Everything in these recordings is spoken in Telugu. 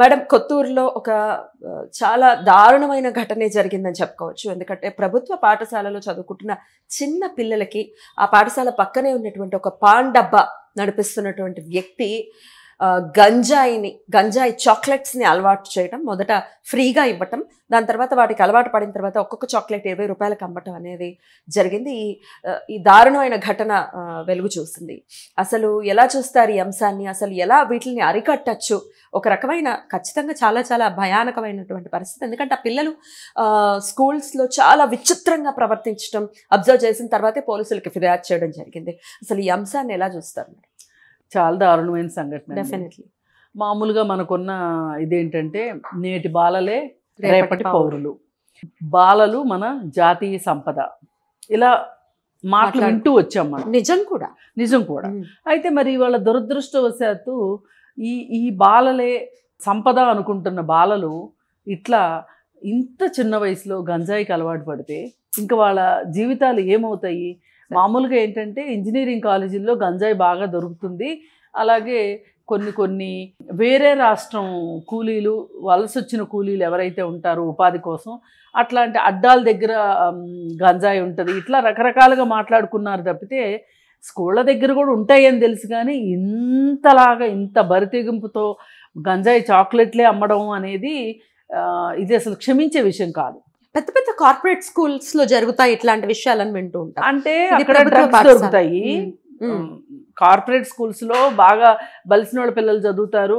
మేడం కొత్తూరులో ఒక చాలా దారుణమైన ఘటనే జరిగిందని చెప్పుకోవచ్చు ఎందుకంటే ప్రభుత్వ పాఠశాలలో చదువుకుంటున్న చిన్న పిల్లలకి ఆ పాఠశాల పక్కనే ఉన్నటువంటి ఒక పాన్ డబ్బా నడిపిస్తున్నటువంటి వ్యక్తి గంజాయిని గంజాయి చాక్లెట్స్ని అలవాటు చేయడం మొదట ఫ్రీగా ఇవ్వటం దాని తర్వాత వాటికి అలవాటు పడిన తర్వాత ఒక్కొక్క చాక్లెట్ ఇరవై రూపాయలకు అమ్మటం అనేది జరిగింది ఈ ఈ దారుణమైన ఘటన వెలుగు చూసింది అసలు ఎలా చూస్తారు ఈ అంశాన్ని అసలు ఎలా వీటిని అరికట్టచ్చు ఒక రకమైన ఖచ్చితంగా చాలా చాలా భయానకమైనటువంటి పరిస్థితి ఎందుకంటే ఆ పిల్లలు స్కూల్స్లో చాలా విచిత్రంగా ప్రవర్తించడం అబ్జర్వ్ చేసిన తర్వాతే పోలీసులకి ఫిర్యాదు చేయడం జరిగింది అసలు ఈ అంశాన్ని ఎలా చూస్తారు చాలా దారుణమైన సంఘటన డెఫినెట్లీ మామూలుగా మనకున్న ఇదేంటంటే నేటి బాలలే రేపటి పౌరులు బాలలు మన జాతీయ సంపద ఇలా మాటలు వింటూ వచ్చాం మనం నిజం కూడా నిజం కూడా అయితే మరి వాళ్ళ దురదృష్టవశాత్తు ఈ ఈ బాలలే సంపద అనుకుంటున్న బాలలు ఇట్లా ఇంత చిన్న వయసులో గంజాయికి అలవాటు పడితే ఇంకా వాళ్ళ జీవితాలు ఏమవుతాయి మామూలుగా ఏంటంటే ఇంజనీరింగ్ కాలేజీల్లో గంజాయి బాగా దొరుకుతుంది అలాగే కొన్ని కొన్ని వేరే రాష్ట్రం కూలీలు వలస వచ్చిన కూలీలు ఎవరైతే ఉంటారో ఉపాధి కోసం అట్లాంటి అడ్డాల దగ్గర గంజాయి ఉంటుంది ఇట్లా రకరకాలుగా మాట్లాడుకున్నారు తప్పితే స్కూళ్ళ దగ్గర కూడా ఉంటాయని తెలుసు కానీ ఇంతలాగా ఇంత బరితెగింపుతో గంజాయి చాక్లెట్లే అమ్మడం అనేది ఇది అసలు క్షమించే విషయం కాదు పెద్ద పెద్ద కార్పొరేట్ స్కూల్స్ లో జరుగుతాయి ఇట్లాంటి విషయాలను వింటూ ఉంటాయి అంటే అక్కడ దొరుకుతాయి కార్పొరేట్ స్కూల్స్లో బాగా బలిసిన వాళ్ళ పిల్లలు చదువుతారు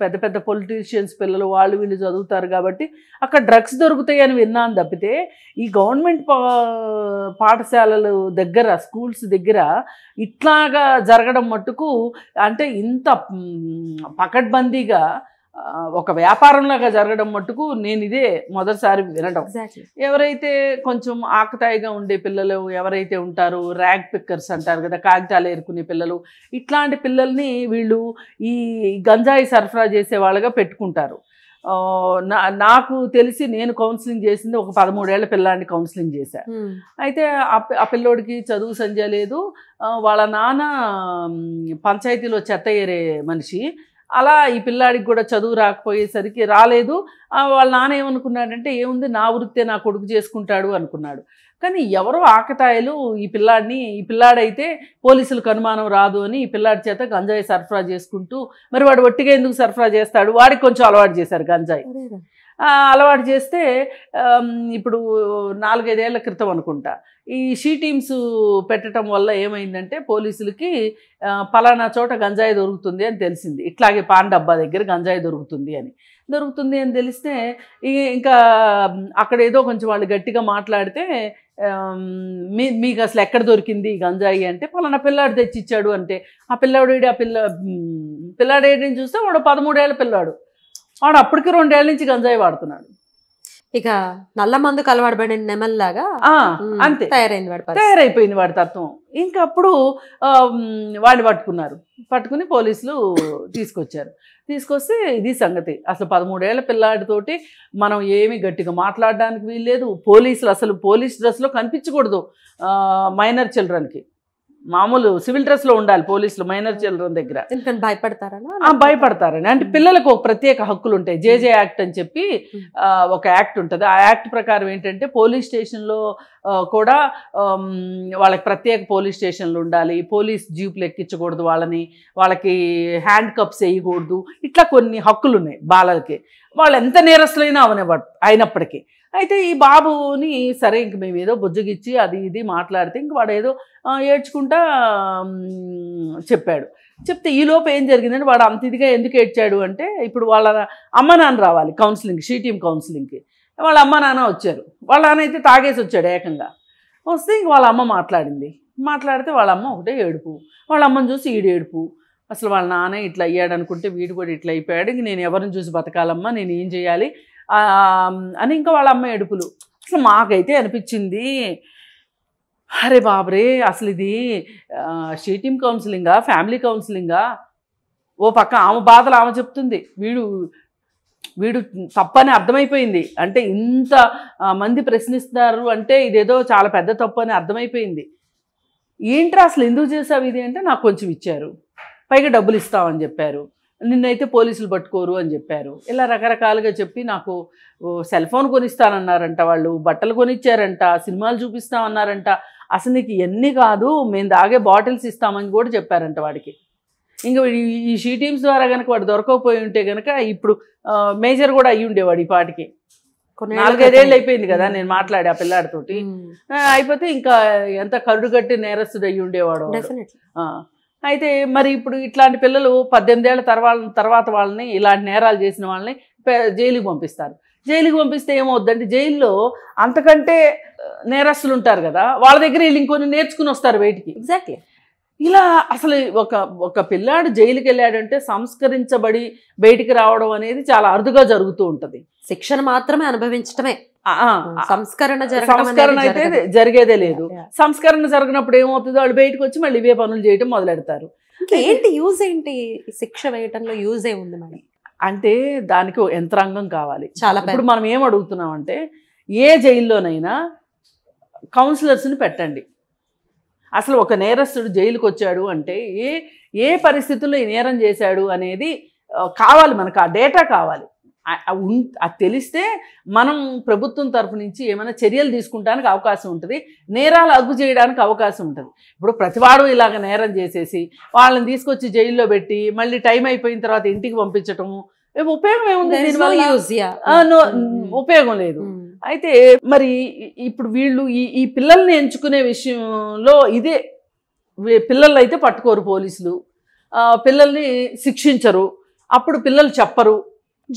పెద్ద పెద్ద పొలిటీషియన్స్ పిల్లలు వాళ్ళు వీళ్ళు చదువుతారు కాబట్టి అక్కడ డ్రగ్స్ దొరుకుతాయి అని విన్నాను తప్పితే ఈ గవర్నమెంట్ పాఠశాలలు దగ్గర స్కూల్స్ దగ్గర ఇట్లాగా జరగడం మట్టుకు అంటే ఇంత పకడ్బందీగా ఒక వ్యాపారంలాగా జరగడం మట్టుకు నేను ఇదే మొదటిసారి వినడం ఎవరైతే కొంచెం ఆకతాయిగా ఉండే పిల్లలు ఎవరైతే ఉంటారో ర్యాగ్ పిక్కర్స్ అంటారు కదా కాగితాలు ఏరుకునే పిల్లలు ఇట్లాంటి పిల్లల్ని వీళ్ళు ఈ గంజాయి సరఫరా చేసే వాళ్ళగా పెట్టుకుంటారు నాకు తెలిసి నేను కౌన్సిలింగ్ చేసింది ఒక పదమూడేళ్ల పిల్లాన్ని కౌన్సిలింగ్ చేశా hmm. అయితే ఆ పిల్లోడికి చదువు సంధ్య లేదు వాళ్ళ నాన్న పంచాయతీలో చెత్త ఏరే మనిషి అలా ఈ పిల్లాడికి కూడా చదువు రాకపోయేసరికి రాలేదు వాళ్ళ నాన్న ఏమనుకున్నాడంటే ఏముంది నా వృత్తే నా కొడుకు చేసుకుంటాడు అనుకున్నాడు కానీ ఎవరో ఆకతాయిలు ఈ పిల్లాడిని ఈ పిల్లాడైతే పోలీసులకు అనుమానం రాదు అని ఈ పిల్లాడి చేత గంజాయి సరఫరా చేసుకుంటూ మరి వాడు ఒట్టిగా ఎందుకు సరఫరా చేస్తాడు వాడికి కొంచెం అలవాటు చేశారు గంజాయి అలవాటు చేస్తే ఇప్పుడు నాలుగైదేళ్ల క్రితం అనుకుంటా ఈ షీ టీమ్స్ పెట్టడం వల్ల ఏమైందంటే పోలీసులకి పలానా చోట గంజాయి దొరుకుతుంది అని తెలిసింది ఇట్లాగే పాన్ డబ్బా దగ్గర గంజాయి దొరుకుతుంది అని దొరుకుతుంది అని తెలిస్తే ఇంకా అక్కడ ఏదో కొంచెం వాళ్ళు గట్టిగా మాట్లాడితే మీ మీకు అసలు ఎక్కడ దొరికింది గంజాయి అంటే పలానా పిల్లాడు తెచ్చిచ్చాడు అంటే ఆ పిల్లాడు ఆ పిల్ల పిల్లాడు ఏంటని చూస్తే వాడు పదమూడేళ్ళ పిల్లాడు వాడు అప్పటికి రెండేళ్ల నుంచి గంజాయి వాడుతున్నాడు ఇక నల్ల మందు కలవాడబడిన నెమల్లాగా అంతే తయారైంది వాడు తయారైపోయింది వాడి తత్వం ఇంకా అప్పుడు వాళ్ళు పట్టుకున్నారు పట్టుకుని పోలీసులు తీసుకొచ్చారు తీసుకొస్తే ఇది సంగతి అసలు పదమూడేళ్ల పిల్లాడితోటి మనం ఏమి గట్టిగా మాట్లాడడానికి వీల్లేదు పోలీసులు అసలు పోలీస్ డ్రెస్లో కనిపించకూడదు మైనర్ చిల్డ్రన్కి మామూలు సివిల్ డ్రెస్ లో ఉండాలి పోలీసులు మైనర్ చిల్డ్రన్ దగ్గర భయపడతారా భయపడతారని అంటే పిల్లలకు ఒక ప్రత్యేక హక్కులు ఉంటాయి జేజే యాక్ట్ అని చెప్పి ఒక యాక్ట్ ఉంటుంది ఆ యాక్ట్ ప్రకారం ఏంటంటే పోలీస్ స్టేషన్ లో కూడా వాళ్ళకి ప్రత్యేక పోలీస్ స్టేషన్లు ఉండాలి పోలీస్ జీపులు ఎక్కించకూడదు వాళ్ళని వాళ్ళకి హ్యాండ్ కప్స్ వేయకూడదు ఇట్లా కొన్ని హక్కులు ఉన్నాయి బాలలకి వాళ్ళు ఎంత నేరస్తులైనా అవనివ్వడు అయినప్పటికీ అయితే ఈ బాబుని సరే ఇంక మేము ఏదో బుజ్జగిచ్చి అది ఇది మాట్లాడితే ఇంక వాడు ఏదో ఏడ్చుకుంటా చెప్పాడు చెప్తే ఈ లోపు ఏం జరిగిందంటే వాడు అంత ఇదిగా ఎందుకు ఏడ్చాడు అంటే ఇప్పుడు వాళ్ళ అమ్మ నాన్న రావాలి కౌన్సిలింగ్ షీటీఎం కౌన్సిలింగ్కి వాళ్ళ అమ్మ నాన్న వచ్చారు వాళ్ళ నాన్న అయితే తాగేసి వచ్చాడు ఏకంగా వస్తే ఇంక వాళ్ళ అమ్మ మాట్లాడింది మాట్లాడితే వాళ్ళ అమ్మ ఒకటే ఏడుపు వాళ్ళ అమ్మని చూసి ఈడు ఏడుపు అసలు వాళ్ళ నాన్న ఇట్లా అయ్యాడు అనుకుంటే వీడు కూడా ఇట్లా అయిపోయాడు ఇంక నేను ఎవరిని చూసి బతకాలమ్మా నేను ఏం చేయాలి అని ఇంకా వాళ్ళ అమ్మ ఏడుపులు అసలు మాకైతే అనిపించింది అరే బాబరే అసలు ఇది షీటీమ్ కౌన్సిలింగా ఫ్యామిలీ కౌన్సిలింగా ఓ పక్క ఆమె బాధలు ఆమె చెప్తుంది వీడు వీడు తప్పని అర్థమైపోయింది అంటే ఇంత మంది ప్రశ్నిస్తున్నారు అంటే ఇదేదో చాలా పెద్ద తప్పు అని అర్థమైపోయింది ఏంట్రా అసలు ఎందుకు చేసావు ఇది అంటే నాకు కొంచెం ఇచ్చారు పైగా డబ్బులు ఇస్తామని చెప్పారు నిన్నైతే పోలీసులు పట్టుకోరు అని చెప్పారు ఇలా రకరకాలుగా చెప్పి నాకు సెల్ ఫోన్ కొనిస్తానన్నారంట వాళ్ళు బట్టలు కొనిచ్చారంట సినిమాలు చూపిస్తామన్నారంట అసలు నీకు ఇవన్నీ కాదు మేము దాగే బాటిల్స్ ఇస్తామని కూడా చెప్పారంట వాడికి ఇంకా ఈ షీ టీమ్స్ ద్వారా కనుక వాడు దొరకకపోయి ఉంటే కనుక ఇప్పుడు మేజర్ కూడా అయ్యి ఉండేవాడు ఈ పాటికి నాలుగైదేళ్ళు అయిపోయింది కదా నేను మాట్లాడే ఆ పిల్లాడితోటి అయిపోతే ఇంకా ఎంత కరుడు కట్టి నేరస్తుడు అయ్యి ఉండేవాడు అయితే మరి ఇప్పుడు ఇట్లాంటి పిల్లలు పద్దెనిమిది ఏళ్ళ తర్వాత తర్వాత వాళ్ళని ఇలాంటి నేరాలు చేసిన వాళ్ళని జైలుకి పంపిస్తారు జైలుకి పంపిస్తే ఏమవుద్దంటే జైల్లో అంతకంటే నేరస్తులు ఉంటారు కదా వాళ్ళ దగ్గర వీళ్ళు ఇంకొన్ని నేర్చుకుని వస్తారు బయటికి ఎగ్జాక్ట్లీ ఇలా అసలు ఒక ఒక పిల్లాడు జైలుకి వెళ్ళాడంటే సంస్కరించబడి బయటికి రావడం అనేది చాలా అరుదుగా జరుగుతూ ఉంటది శిక్షణ మాత్రమే అనుభవించటమే సంస్కరణ సంస్కరణ అయితే జరిగేదే లేదు సంస్కరణ జరిగినప్పుడు ఏమవుతుంది వాళ్ళు బయటకు వచ్చి మళ్ళీ ఇవే పనులు చేయడం మొదలెడతారు ఏంటి యూజ్ ఏంటి శిక్ష వేయటంలో యూజ్ ఉంది మరి అంటే దానికి యంత్రాంగం కావాలి చాలా ఇప్పుడు మనం ఏం అడుగుతున్నాం అంటే ఏ జైల్లోనైనా కౌన్సిలర్స్ని పెట్టండి అసలు ఒక నేరస్తుడు జైలుకు వచ్చాడు అంటే ఏ ఏ పరిస్థితుల్లో ఈ నేరం చేశాడు అనేది కావాలి మనకు ఆ డేటా కావాలి అది తెలిస్తే మనం ప్రభుత్వం తరఫు నుంచి ఏమైనా చర్యలు తీసుకుంటానికి అవకాశం ఉంటుంది నేరాలు అగ్గు చేయడానికి అవకాశం ఉంటుంది ఇప్పుడు ప్రతివాడు ఇలాగ నేరం చేసేసి వాళ్ళని తీసుకొచ్చి జైల్లో పెట్టి మళ్ళీ టైం అయిపోయిన తర్వాత ఇంటికి పంపించటము ఉపయోగం ఏముంది mm, mm, mm. ఉపయోగం లేదు అయితే మరి ఇప్పుడు వీళ్ళు ఈ ఈ పిల్లల్ని ఎంచుకునే విషయంలో ఇదే పిల్లల్ని అయితే పట్టుకోరు పోలీసులు పిల్లల్ని శిక్షించరు అప్పుడు పిల్లలు చెప్పరు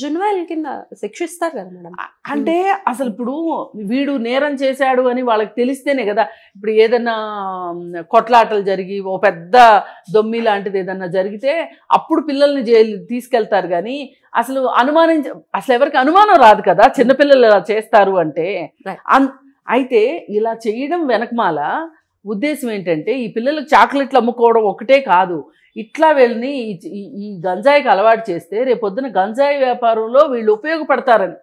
జున్వాయిల్ కింద శిక్షిస్తారు కదా మేడం అంటే అసలు ఇప్పుడు వీడు నేరం చేశాడు అని వాళ్ళకి తెలిస్తేనే కదా ఇప్పుడు ఏదన్నా కొట్లాటలు జరిగి ఓ పెద్ద దొమ్మి లాంటిది ఏదన్నా జరిగితే అప్పుడు పిల్లల్ని జైలు తీసుకెళ్తారు కానీ అసలు అనుమానించ అసలు ఎవరికి అనుమానం రాదు కదా చిన్నపిల్లలు ఇలా చేస్తారు అంటే అయితే ఇలా చేయడం వెనకమాల ఉద్దేశం ఏంటంటే ఈ పిల్లలకు చాక్లెట్లు అమ్ముకోవడం ఒకటే కాదు ఇట్లా వెళ్ళి ఈ గంజాయికి అలవాటు చేస్తే రేపొద్దున గంజాయి వ్యాపారంలో వీళ్ళు ఉపయోగపడతారని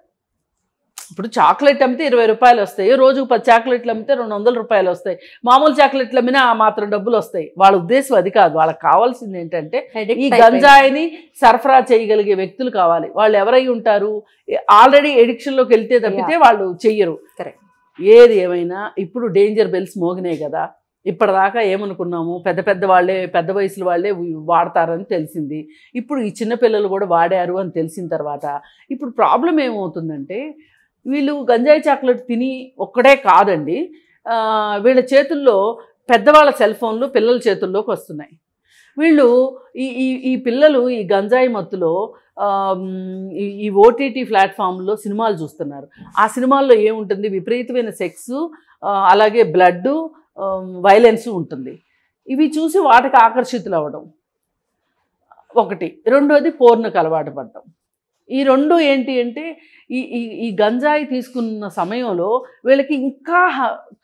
ఇప్పుడు చాక్లెట్ అమ్మితే ఇరవై రూపాయలు వస్తాయి రోజుకు పది చాక్లెట్లు అమ్మితే రెండు వందల రూపాయలు వస్తాయి మామూలు చాక్లెట్లు అమ్మినా ఆ మాత్రం డబ్బులు వస్తాయి వాళ్ళ ఉద్దేశం అది కాదు వాళ్ళకి కావాల్సింది ఏంటంటే ఈ గంజాయిని సరఫరా చేయగలిగే వ్యక్తులు కావాలి వాళ్ళు ఎవరై ఉంటారు ఆల్రెడీ ఎడిక్షన్లోకి వెళ్తే తప్పితే వాళ్ళు చెయ్యరు ఏది ఏమైనా ఇప్పుడు డేంజర్ బెల్స్ మోగినాయి కదా ఇప్పటిదాకా ఏమనుకున్నాము పెద్ద పెద్ద వాళ్ళే పెద్ద వయసుల వాళ్ళే వాడతారని తెలిసింది ఇప్పుడు ఈ చిన్నపిల్లలు కూడా వాడారు అని తెలిసిన తర్వాత ఇప్పుడు ప్రాబ్లం ఏమవుతుందంటే వీళ్ళు గంజాయి చాక్లెట్ తిని ఒక్కడే కాదండి వీళ్ళ చేతుల్లో పెద్దవాళ్ళ సెల్ ఫోన్లు పిల్లల చేతుల్లోకి వస్తున్నాయి వీళ్ళు ఈ ఈ ఈ పిల్లలు ఈ గంజాయి మత్తులో ఈ ఓటీటీ ప్లాట్ఫామ్లో సినిమాలు చూస్తున్నారు ఆ సినిమాల్లో ఏముంటుంది విపరీతమైన సెక్స్ అలాగే బ్లడ్ వైలెన్స్ um, ఉంటుంది ఇవి చూసి వాటికి ఆకర్షితులు అవ్వడం ఒకటి రెండోది పోర్నుకు అలవాటు పడటం ఈ రెండు ఏంటి అంటే ఈ ఈ ఈ గంజాయి తీసుకున్న సమయంలో వీళ్ళకి ఇంకా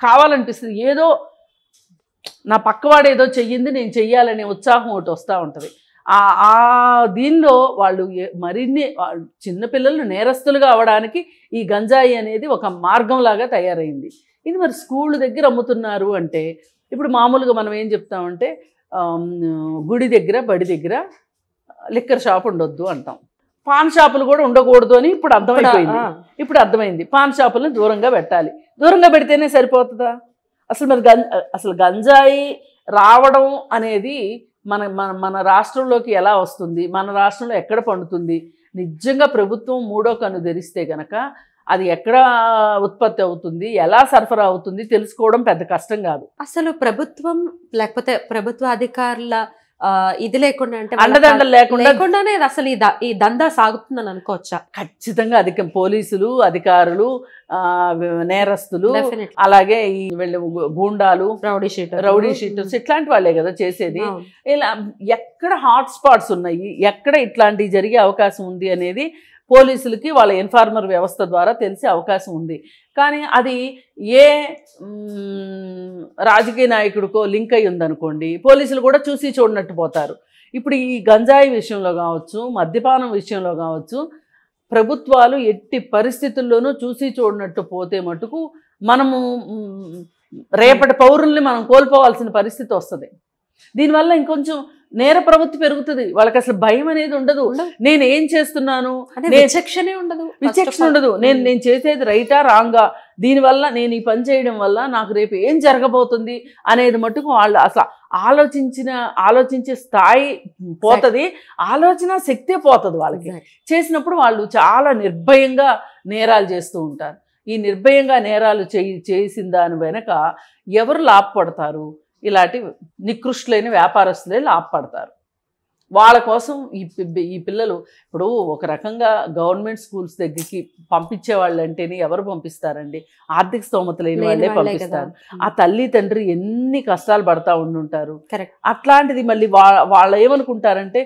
కావాలనిపిస్తుంది ఏదో నా పక్కవాడు ఏదో చెయ్యింది నేను చెయ్యాలనే ఉత్సాహం ఒకటి వస్తూ ఉంటుంది ఆ దీనిలో వాళ్ళు మరిన్ని చిన్నపిల్లలు నేరస్తులుగా అవ్వడానికి ఈ గంజాయి అనేది ఒక మార్గంలాగా తయారైంది ఇది మరి స్కూల్ దగ్గర అమ్ముతున్నారు అంటే ఇప్పుడు మామూలుగా మనం ఏం చెప్తామంటే గుడి దగ్గర బడి దగ్గర లిక్కర్ షాప్ ఉండొద్దు అంటాం పాన్ షాపులు కూడా ఉండకూడదు అని ఇప్పుడు అర్థమైపోయింది ఇప్పుడు అర్థమైంది పాన్ షాపులను దూరంగా పెట్టాలి దూరంగా పెడితేనే సరిపోతుందా అసలు మరి గం అసలు గంజాయి రావడం అనేది మన మన మన రాష్ట్రంలోకి ఎలా వస్తుంది మన రాష్ట్రంలో ఎక్కడ పండుతుంది నిజంగా ప్రభుత్వం మూడో కన్ను ధరిస్తే గనక అది ఎక్కడ ఉత్పత్తి అవుతుంది ఎలా సరఫరా అవుతుంది తెలుసుకోవడం పెద్ద కష్టం కాదు అసలు ప్రభుత్వం లేకపోతే ప్రభుత్వ అధికారుల ఇది లేకుండా అంటే అండదండలు లేకుండా లేకుండానే అసలు ఈ దందా సాగుతుందని అనుకోవచ్చా ఖచ్చితంగా అధిక పోలీసులు అధికారులు నేరస్తులు అలాగే ఈ గూండాలు రౌడీ షీటర్స్ రౌడీ షీటర్స్ ఇట్లాంటి వాళ్ళే కదా చేసేది ఇలా ఎక్కడ హాట్ స్పాట్స్ ఉన్నాయి ఎక్కడ ఇట్లాంటివి జరిగే అవకాశం ఉంది అనేది పోలీసులకి వాళ్ళ ఇన్ఫార్మర్ వ్యవస్థ ద్వారా తెలిసే అవకాశం ఉంది కానీ అది ఏ రాజకీయ నాయకుడికో లింక్ అయ్యి ఉందనుకోండి పోలీసులు కూడా చూసి చూడనట్టు పోతారు ఇప్పుడు ఈ గంజాయి విషయంలో కావచ్చు మద్యపానం విషయంలో కావచ్చు ప్రభుత్వాలు ఎట్టి పరిస్థితుల్లోనూ చూసి చూడనట్టు పోతే మటుకు మనము రేపటి పౌరుల్ని మనం కోల్పోవాల్సిన పరిస్థితి వస్తుంది దీనివల్ల ఇంకొంచెం నేర ప్రవృత్తి పెరుగుతుంది వాళ్ళకి అసలు భయం అనేది ఉండదు నేను ఏం చేస్తున్నాను విచక్షణే ఉండదు విచక్షణ ఉండదు నేను నేను చేసేది రైటా రాంగా దీనివల్ల నేను ఈ పని చేయడం వల్ల నాకు రేపు ఏం జరగబోతుంది అనేది మటుకు వాళ్ళు అసలు ఆలోచించిన ఆలోచించే స్థాయి పోతుంది ఆలోచన శక్తే పోతుంది వాళ్ళకి చేసినప్పుడు వాళ్ళు చాలా నిర్భయంగా నేరాలు చేస్తూ ఉంటారు ఈ నిర్భయంగా నేరాలు చేసిన దాని వెనక ఎవరు లాభపడతారు ఇలాంటి నికృష్టులైన వ్యాపారస్తులు ఆపడతారు వాళ్ళ కోసం ఈ పిల్లలు ఇప్పుడు ఒక రకంగా గవర్నమెంట్ స్కూల్స్ దగ్గరికి పంపించే వాళ్ళంటేనే ఎవరు పంపిస్తారండి ఆర్థిక స్తోమత లేని వాళ్ళే పంపిస్తారు ఆ తల్లి తండ్రి ఎన్ని కష్టాలు పడతా ఉండుంటారు అట్లాంటిది మళ్ళీ వాళ్ళు ఏమనుకుంటారంటే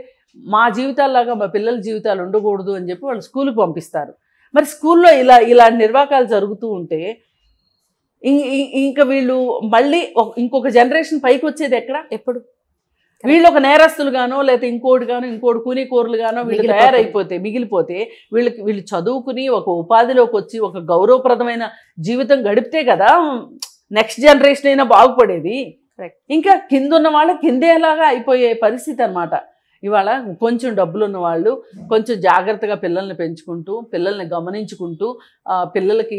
మా జీవితాల్లాగా మా పిల్లల జీవితాలు ఉండకూడదు అని చెప్పి వాళ్ళు స్కూల్కి పంపిస్తారు మరి స్కూల్లో ఇలా ఇలాంటి నిర్వాహకాలు జరుగుతూ ఉంటే ఇంకా వీళ్ళు మళ్ళీ ఇంకొక జనరేషన్ పైకి వచ్చేది ఎక్కడ ఎప్పుడు వీళ్ళు ఒక నేరస్తులు గానో లేకపోతే ఇంకోటి గానో ఇంకోటి కూని కూరలు గానో వీళ్ళు తయారైపోతే మిగిలిపోతే వీళ్ళకి వీళ్ళు చదువుకుని ఒక ఉపాధిలోకి వచ్చి ఒక గౌరవప్రదమైన జీవితం గడిపితే కదా నెక్స్ట్ జనరేషన్ అయినా బాగుపడేది ఇంకా కింద ఉన్న వాళ్ళ కిందేలాగా అయిపోయే పరిస్థితి అనమాట ఇవాళ కొంచెం డబ్బులు ఉన్న వాళ్ళు hmm. కొంచెం జాగ్రత్తగా పిల్లల్ని పెంచుకుంటూ పిల్లల్ని గమనించుకుంటూ పిల్లలకి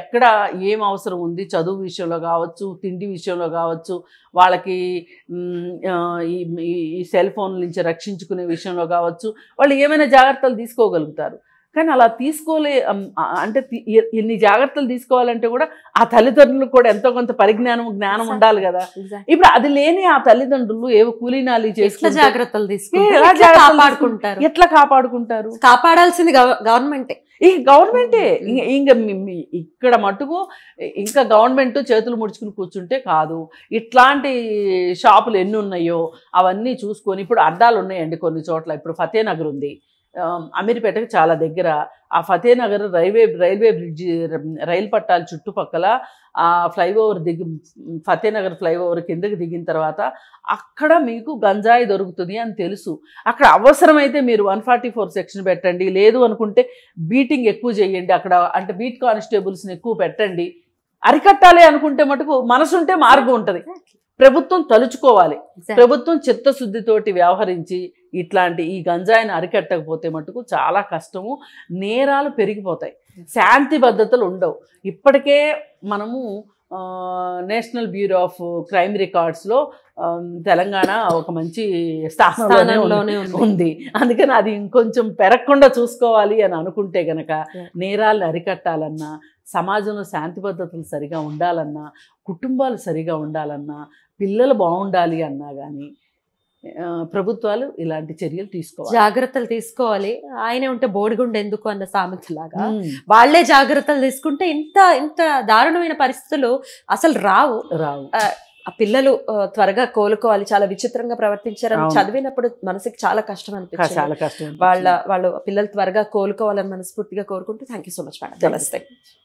ఎక్కడ ఏం అవసరం ఉంది చదువు విషయంలో కావచ్చు తిండి విషయంలో కావచ్చు వాళ్ళకి ఈ సెల్ ఫోన్ నుంచి రక్షించుకునే విషయంలో కావచ్చు వాళ్ళు ఏమైనా జాగ్రత్తలు తీసుకోగలుగుతారు కానీ అలా తీసుకోలే అంటే ఎన్ని జాగ్రత్తలు తీసుకోవాలంటే కూడా ఆ తల్లిదండ్రులకు కూడా ఎంతో కొంత పరిజ్ఞానం జ్ఞానం ఉండాలి కదా ఇప్పుడు అది లేని ఆ తల్లిదండ్రులు ఏవో కూలీనాలి చేసి జాగ్రత్తలు తీసుకుంటారు ఎట్లా కాపాడుకుంటారు కాపాడాల్సింది గవర్నమెంటే ఈ గవర్నమెంటే hmm. ఇంకా ఇక్కడ మటుకు ఇంకా గవర్నమెంట్ చేతులు ముడుచుకుని కూర్చుంటే కాదు ఇట్లాంటి షాపులు ఎన్ని ఉన్నాయో అవన్నీ చూసుకొని ఇప్పుడు అడ్డాలు ఉన్నాయండి కొన్ని చోట్ల ఇప్పుడు ఫతేనగర్ ఉంది అమీర్పేటకు చాలా దగ్గర ఆ ఫతేనగర్ రైల్వే రైల్వే బ్రిడ్జి రైలు పట్టాల చుట్టుపక్కల ఆ ఫ్లైఓవర్ దిగి ఫతేనగర్ ఫ్లైఓవర్ కిందకి దిగిన తర్వాత అక్కడ మీకు గంజాయి దొరుకుతుంది అని తెలుసు అక్కడ అవసరమైతే మీరు వన్ ఫార్టీ ఫోర్ సెక్షన్ పెట్టండి లేదు అనుకుంటే బీటింగ్ ఎక్కువ చేయండి అక్కడ అంటే బీట్ కానిస్టేబుల్స్ని ఎక్కువ పెట్టండి అరికట్టాలి అనుకుంటే మటుకు మనసుంటే మార్గం ఉంటుంది ప్రభుత్వం తలుచుకోవాలి ప్రభుత్వం చిత్తశుద్ధితోటి వ్యవహరించి ఇట్లాంటి ఈ గంజాయిని అరికట్టకపోతే మటుకు చాలా కష్టము నేరాలు పెరిగిపోతాయి శాంతి భద్రతలు ఉండవు ఇప్పటికే మనము నేషనల్ బ్యూరో ఆఫ్ క్రైమ్ రికార్డ్స్లో తెలంగాణ ఒక మంచి స్థానంలోనే ఉంది అందుకని అది ఇంకొంచెం పెరగకుండా చూసుకోవాలి అని అనుకుంటే గనక నేరాలను అరికట్టాలన్నా సమాజంలో శాంతి భద్రతలు సరిగా ఉండాలన్నా కుటుంబాలు సరిగా ఉండాలన్నా పిల్లలు బాగుండాలి అన్నా కానీ ప్రభుత్వాలు ఇలాంటి చర్యలు తీసుకోవాలి జాగ్రత్తలు తీసుకోవాలి ఆయనే ఉంటే బోడిగుండె ఎందుకు అన్న లాగా వాళ్లే జాగ్రత్తలు తీసుకుంటే ఇంత ఇంత దారుణమైన పరిస్థితులు అసలు రావు రావు ఆ పిల్లలు త్వరగా కోలుకోవాలి చాలా విచిత్రంగా ప్రవర్తించారని చదివినప్పుడు మనసుకి చాలా కష్టం అనిపిస్తుంది చాలా కష్టం వాళ్ళ వాళ్ళు పిల్లలు త్వరగా కోలుకోవాలని మనస్ఫూర్తిగా కోరుకుంటూ thank you so much madam నమస్తే